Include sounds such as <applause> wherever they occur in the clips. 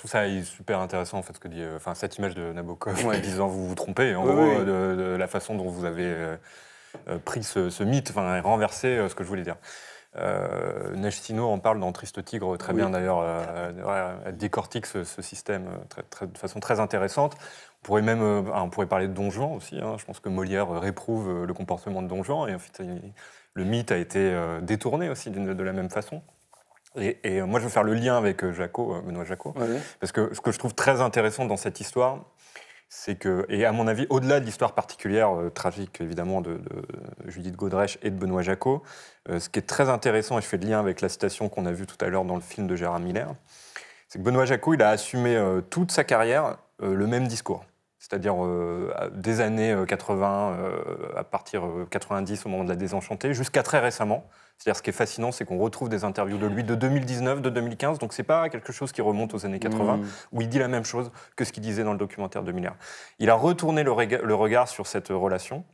tout ça est super intéressant en fait ce que dit, euh, cette image de Nabokov en <laughs> disant vous vous trompez en gros euh, De, la façon dont vous avez euh, pris ce, mythe, enfin renversé ce que je voulais dire. Euh, en parle dans Triste Tigre très bien d'ailleurs, elle décortique ce, système de façon très intéressante. On pourrait même, ah, on pourrait parler de Don Juan aussi. Hein. Je pense que Molière réprouve le comportement de Don Juan et en fait, le mythe a été détourné aussi de la même façon. Et, euh, moi, je veux faire le lien avec euh, Jaco, euh, Benoît Jaco, parce que ce que je trouve très intéressant dans cette histoire, c'est que, et à mon avis, au-delà de l'histoire particulière, tragique évidemment, de, de, Judith Godrèche et de Benoît Jacot, ce qui est très intéressant, et je fais le lien avec la citation qu'on a vue tout à l'heure dans le film de Gérard Miller, c'est que Benoît Jacot, il a assumé toute sa carrière le même discours c'est-à-dire euh, des années 80, euh, euh, à partir 90 au moment de la désenchantée, jusqu'à très récemment. C'est-à-dire ce qui est fascinant, c'est qu'on retrouve des interviews de lui de 2019, de 2015, donc c'est pas quelque chose qui remonte aux années 80, mmh. où il dit la même chose que ce qu'il disait dans le documentaire de Miller. Il a retourné le, regard sur cette relation,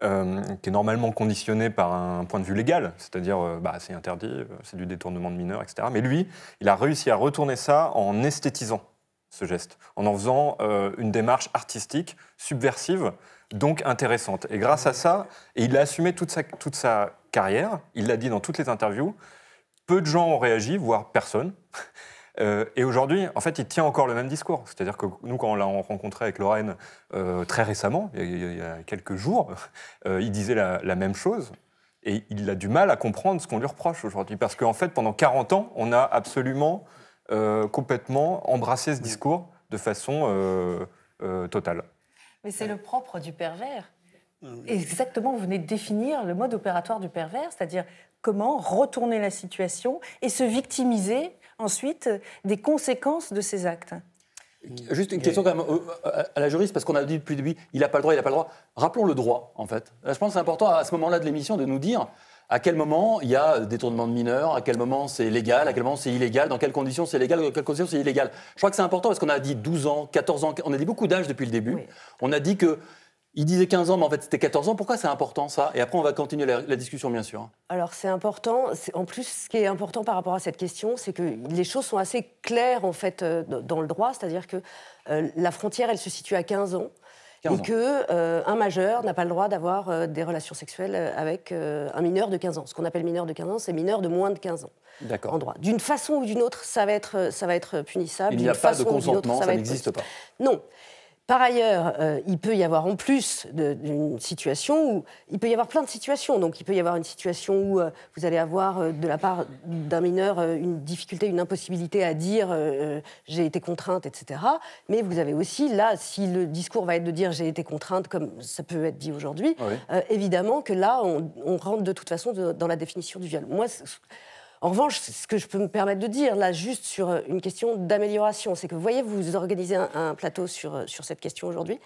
qui est normalement conditionnée par un point de vue légal, c'est-à-dire bah, c'est interdit, c'est du détournement de mineurs, etc. Mais lui, il a réussi à retourner ça en esthétisant ce geste, en en faisant euh, une démarche artistique, subversive, donc intéressante. Et grâce à ça, et il l'a assumé toute sa, toute sa carrière, il l'a dit dans toutes les interviews, peu de gens ont réagi, voire personne. <laughs> Euh, et aujourd'hui, en fait, il tient encore le même discours. C'est-à-dire que nous, quand on l'a rencontré avec Lorraine euh, très récemment, il y, a, quelques jours, <laughs> il disait la, même chose. Et il a du mal à comprendre ce qu'on lui reproche aujourd'hui. Parce qu'en fait, pendant 40 ans, on a absolument euh, complètement embrasser ce discours de façon euh, euh, totale. Mais c'est le propre du pervers. Mmh. Exactement, vous venez de définir le mode opératoire du pervers, c'est-à-dire comment retourner la situation et se victimiser ensuite des conséquences de ses actes. Mmh. Juste une question quand même à la juriste, parce qu'on a dit depuis le début, il n'a pas le droit, il n'a pas le droit. Rappelons le droit, en fait. Je pense que c'est important à ce moment-là de l'émission de nous dire, à quel moment il y a détournement de mineurs, à quel moment c'est légal, à quel moment c'est illégal, dans quelles conditions c'est légal, dans quelles conditions c'est illégal. Je crois que c'est important parce qu'on a dit 12 ans, 14 ans, on a dit beaucoup d'âges depuis le début. On a dit que il disait 15 ans, mais en fait c'était 14 ans. Pourquoi c'est important ça Et après on va continuer la, discussion bien sûr. Alors c'est important. En plus, ce qui est important par rapport à cette question, c'est que les choses sont assez claires en fait euh, dans le droit, c'est-à-dire que euh, la frontière elle se situe à 15 ans et qu'un euh, un majeur n'a pas le droit d'avoir euh, des relations sexuelles euh, avec un mineur de 15 ans. Ce qu'on appelle mineur de 15 ans, c'est mineur de moins de 15 ans. D'accord. En droit. D'une façon ou d'une autre, ça va être, ça va être punissable. Il n'y a pas de consentement, ça n'existe pas. Non. Par ailleurs, euh, il peut y avoir en plus d'une situation où il peut y avoir plein de situations. Donc il peut y avoir une situation où euh, vous allez avoir euh, de la part d'un mineur une difficulté, une impossibilité à dire j'ai été contrainte, etc. Mais vous avez aussi là, si le discours va être de dire j'ai été contrainte, comme ça peut être dit aujourd'hui, évidemment que là on, rentre de toute façon dans la définition du viol. Moi, en revanche, ce que je peux me permettre de dire, là, juste sur euh, une question d'amélioration, c'est que vous voyez, vous organisez un, plateau sur, euh, sur cette question aujourd'hui.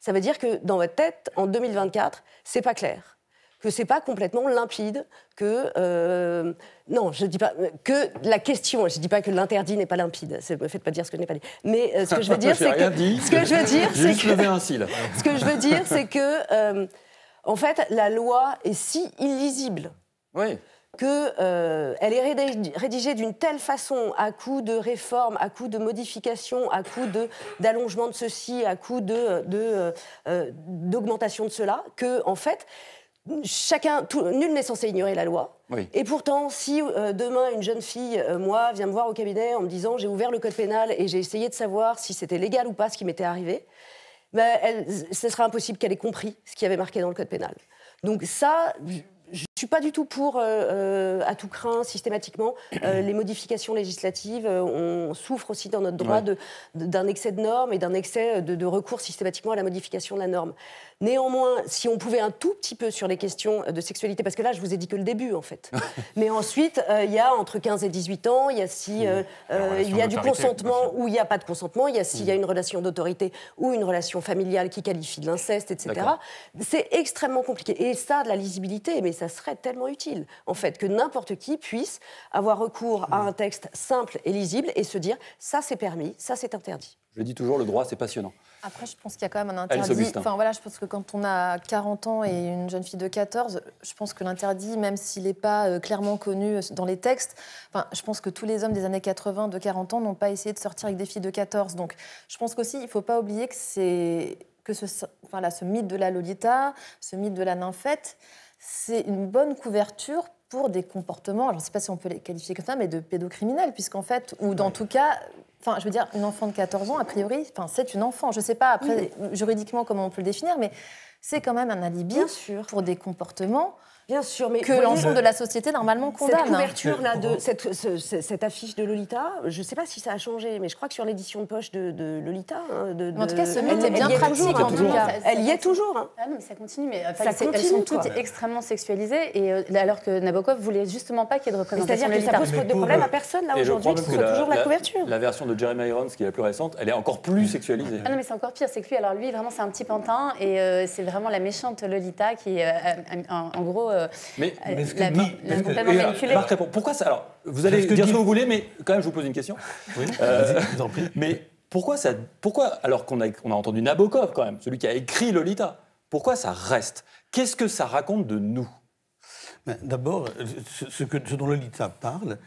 Ça veut dire que dans votre tête, en 2024, c'est pas clair que c'est pas complètement limpide, que euh, non, je dis pas que la question, je dis pas que l'interdit n'est pas limpide. Me faites pas dire ce que je n'ai pas dit. Mais ce, que je veux dire, c'est que ce que je veux dire, c'est que ce que je veux dire, c'est que en fait, la loi est si illisible. Oui qu'elle euh, est rédigée d'une telle façon, à coup de réformes, à coup de modifications, à coup d'allongement de, ceci, à coup euh, euh, d'augmentation de, de cela, que en fait, chacun, nul n'est censé ignorer la loi. Et pourtant, si demain une jeune fille, moi, vient me voir au cabinet en me disant j'ai ouvert le code pénal et j'ai essayé de savoir si c'était légal ou pas ce qui m'était arrivé, ben, elle, ce sera impossible qu'elle ait compris ce qui avait marqué dans le code pénal. Donc ça, je ne suis pas du tout pour, euh, euh, à tout craint, systématiquement, euh, les modifications législatives. on souffre aussi dans notre droit de d'un excès de normes et d'un excès de, recours systématiquement à la modification de la norme. Néanmoins, si on pouvait un tout petit peu sur les questions de sexualité, parce que là, je vous ai dit que le début, en fait. <laughs> Mais ensuite, il y a entre 15 et 18 ans, il y a si il y a du consentement ou il n'y a pas de consentement, il y a s'il y a une relation d'autorité ou une relation familiale qui qualifie de l'inceste, etc. C'est extrêmement compliqué. Et ça, de la lisibilité, mais ça serait serait tellement utile, en fait, que n'importe qui puisse avoir recours à un texte simple et lisible et se dire ça c'est permis, ça c'est interdit. Je dis toujours, le droit, c'est passionnant. Après, je pense qu'il y a quand même un interdit. Enfin, voilà, je pense que quand on a 40 ans et une jeune fille de 14, je pense que l'interdit, même s'il n'est pas euh, clairement connu euh, dans les textes, enfin, je pense que tous les hommes des années 80 de 40 ans n'ont pas essayé de sortir avec des filles de 14. Donc, je pense qu'aussi, il ne faut pas oublier que c'est que ce, enfin, là, ce mythe de la Lolita, ce mythe de la nymphette, c'est une bonne couverture pour des comportements, je ne sais pas si on peut les qualifier comme ça, mais de pédocriminels, puisqu'en fait, ou dans tout cas, je veux dire, une enfant de 14 ans, a priori, c'est une enfant. Je ne sais pas après juridiquement comment on peut le définir, mais c'est quand même un alibi pour des comportements Bien sûr, mais que l'ensemble euh, de la société normalement condamne. Cette couverture là de euh, cette, cette affiche de Lolita, je ne sais pas si ça a changé, mais je crois que sur l'édition de poche de, Lolita, hein, de, en tout cas, ce est bien pratique. Toujours, en hein. tout cas. Elle y est toujours. Hein. Ah non, mais ça continue. Mais elles sont toutes extrêmement sexualisées, et euh, alors que Nabokov voulait justement pas qu'il y ait de représentation. C'est-à-dire que ça pose de problème à personne là aujourd'hui, que ce soit toujours la, couverture. La version de Jeremy Irons, qui est la plus récente, elle est encore plus ah sexualisée. Ah non, mais c'est encore pire, c'est que lui, alors lui, vraiment, c'est un petit pantin, et c'est vraiment la méchante Lolita qui, en gros euh, mais, euh, la, euh, Pourquoi ça Alors, vous allez dire ce que vous voulez, mais quand même, je vous pose une question. Oui, vous en prie. Mais pourquoi ça Pourquoi alors qu'on a, entendu Nabokov quand même, celui qui a écrit Lolita, pourquoi ça reste Qu'est-ce que ça raconte de nous ben, D'abord, ce, ce dont Lolita parle,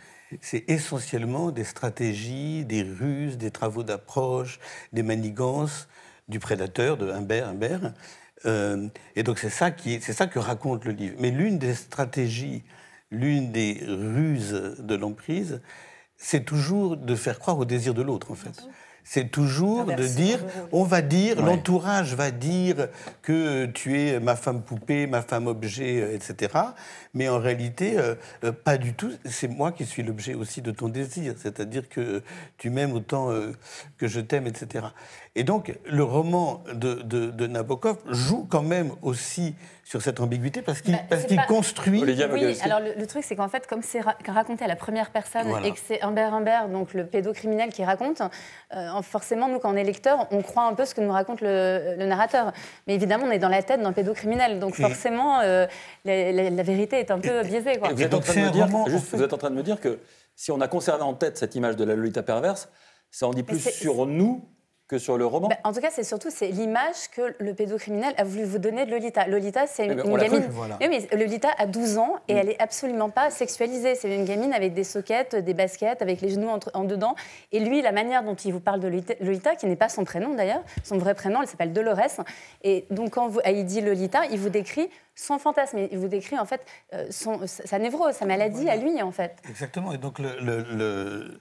c'est essentiellement des stratégies, des ruses, des travaux d'approche, des manigances du prédateur, de Humbert, Humbert, euh, et donc c'est ça, qui, c'est ça que raconte le livre. Mais l'une des stratégies, l'une des ruses de l'emprise, c'est toujours de faire croire au désir de l'autre, en fait c'est toujours de dire, on va dire, l'entourage va dire que tu es ma femme poupée, ma femme objet, euh, etc. Mais en réalité, euh, euh, pas du tout. C'est moi qui suis l'objet aussi de ton désir, c'est-à-dire que tu m'aimes autant que je t'aime, etc. Et donc, le roman de, Nabokov joue quand même aussi sur cette ambiguïté parce qu'il bah, construit. oui, alors le, truc, c'est qu'en fait, comme c'est raconté à la première personne et que c'est Humbert Humbert, donc le pédocriminel, qui raconte, forcément, nous, quand on est lecteur, on croit un peu ce que nous raconte le, narrateur. Mais évidemment, on est dans la tête d'un pédocriminel. Donc forcément, euh, la, vérité est un peu biaisée. Vous, en train vous êtes en train de me dire que si on a conservé en tête cette image de la Lolita perverse, ça en dit plus sur nous que sur le roman. Bah, en tout cas, c'est surtout c'est l'image que le pédocriminel a voulu vous donner de Lolita. Lolita, c'est eh une, ben, gamine. oui, mais Lolita a 12 ans et mm. elle est absolument pas sexualisée. C'est une gamine avec des soquettes, des baskets, avec les genoux en dedans. Et lui, la manière dont il vous parle de Lolita, qui n'est pas son prénom d'ailleurs, son vrai prénom, elle s'appelle Dolores. Et donc quand il dit Lolita, il vous décrit son fantasme. Il vous décrit en fait euh, son, sa névrose, sa maladie à lui en fait. Exactement. Et donc le, le,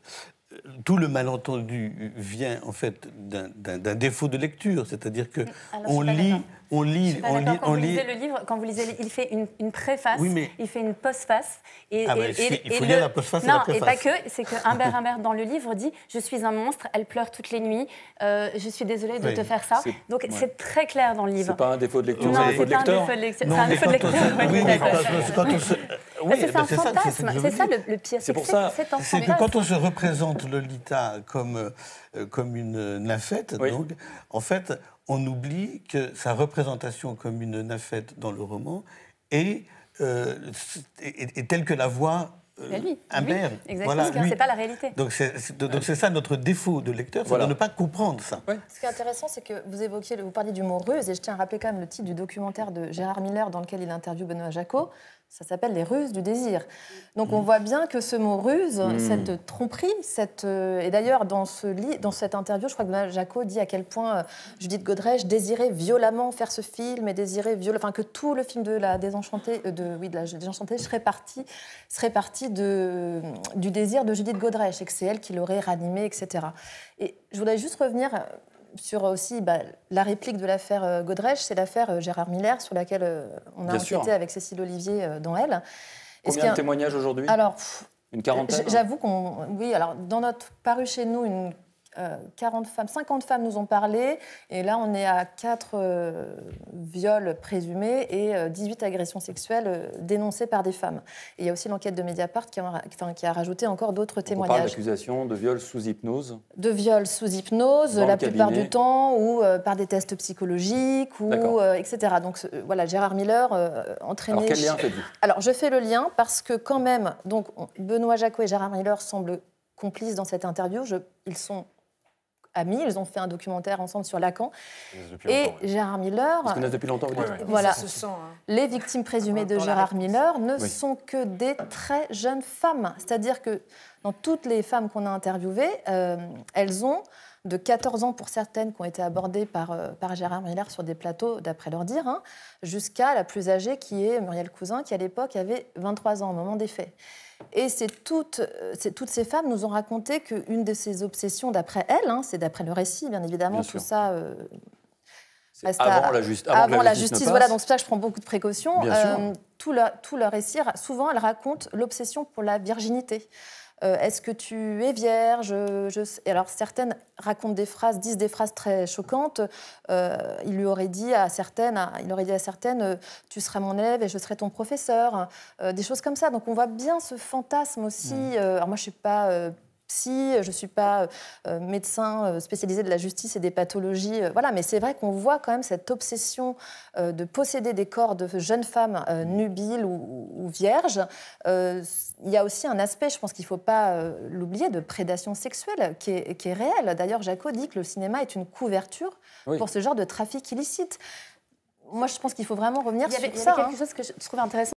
tout le malentendu vient en fait d'un défaut de lecture, c'est-à-dire que on lit on lit, on lit, quand on vous lit... Lisez le livre, quand vous lisez, il fait une, préface, il fait une postface. Et, ah, et, il faut lire la postface non, et la préface. Non, et pas que. C'est que Humbert Humbert dans le livre dit "Je suis un monstre, elle pleure toutes les nuits, euh, je suis désolée de te faire ça." Donc c'est très clair dans le livre. C'est pas un défaut de lecture, c'est un défaut de lecteur. C'est un défaut de lecteur. Ah, c'est un fantasme. C'est ça le pire. C'est pour ça. C'est que quand on se représente Lolita comme euh, une euh, nymphette, en fait on oublie que sa représentation comme une nafette dans le roman euh, est, est, telle que la voix... – euh, lui, c'est pas la réalité. Donc c'est ça notre défaut de lecteur, c'est de ne pas comprendre ça. Ce qui est intéressant, c'est que vous évoquiez, vous parliez du mot ruse, et je tiens à rappeler quand même le titre du documentaire de Gérard Miller dans lequel il interview Benoît Jacot. Ça s'appelle les ruses du désir. Donc on mm. voit bien que ce mot ruse, mm. cette tromperie, cette euh, et d'ailleurs dans ce dans cette interview, je crois que Jaco dit à quel point euh, Judith Godrèche désirait violemment faire ce film et désirait viol... enfin que tout le film de la désenchantée euh, de oui de la désenchantée serait parti serait parti de du désir de Judith Godrèche et que c'est elle qui l'aurait ranimé, etc. Et je voudrais juste revenir sur euh, aussi bah, la réplique de l'affaire euh, Godrèche, c'est l'affaire euh, Gérard Miller sur laquelle on a Bien enquêté avec Cécile Olivier dans elle. Combien de témoignages aujourd'hui Alors, une quarantaine. Hein j'avoue qu'on, oui, alors dans notre paru chez nous, une 40 euh, femmes, 50 femmes nous ont parlé, et là on est à 4 euh, viols présumés et 18 euh, agressions sexuelles dénoncées par des femmes. il y a aussi l'enquête de Mediapart qui a, qui a rajouté encore d'autres témoignages. On parle d'accusations de viols sous hypnose De viols sous hypnose, la plupart du temps, ou par des tests psychologiques, ou etc. Donc voilà, Gérard Miller entraîné. Alors quel lien Alors je fais le lien parce que quand même, donc Benoît Jacquot et Gérard Miller semblent complices dans cette interview. Je, ils sont amis. Ils ont fait un documentaire ensemble sur Lacan. Et Gérard Miller. Ils connaissent depuis longtemps, Voilà. Hein. Les victimes présumées de Gérard Miller ne sont que des très jeunes femmes. C'est-à-dire que dans toutes les femmes qu'on a interviewées, euh, elles ont de 14 ans pour certaines qui ont été abordées par, euh, par Gérard Miller sur des plateaux, d'après leur dire, hein, jusqu'à la plus âgée qui est Muriel Cousin, qui à l'époque avait 23 ans au moment des faits. Et toutes, euh, toutes ces femmes nous ont raconté qu'une de ces obsessions, d'après elles, hein, c'est d'après le récit, bien évidemment, tout ça. Euh, avant, la, avant, la, justice. voilà, donc c'est pour ça que je prends beaucoup de précautions. tout, leur, récit, souvent, elle raconte l'obsession pour la virginité. Euh, est-ce que tu es vierge Et alors certaines racontent des phrases, disent des phrases très choquantes. Euh, il lui aurait dit à certaines, il aurait dit à certaines, euh, tu seras mon élève et je serai ton professeur, des choses comme ça. Donc on voit bien ce fantasme aussi. Mm. alors moi je sais pas si je ne suis pas euh, euh, médecin euh, spécialisé de la justice et des pathologies. voilà, mais c'est vrai qu'on voit quand même cette obsession de posséder des corps de jeunes femmes mmh. nubiles ou, vierges. il y a aussi un aspect, je pense qu'il ne faut pas l'oublier, de prédation sexuelle qui est, réelle. D'ailleurs, Jaco dit que le cinéma est une couverture pour ce genre de trafic illicite moi, je pense qu'il faut vraiment revenir sur ça. il y a quelque hein. chose que je trouve intéressant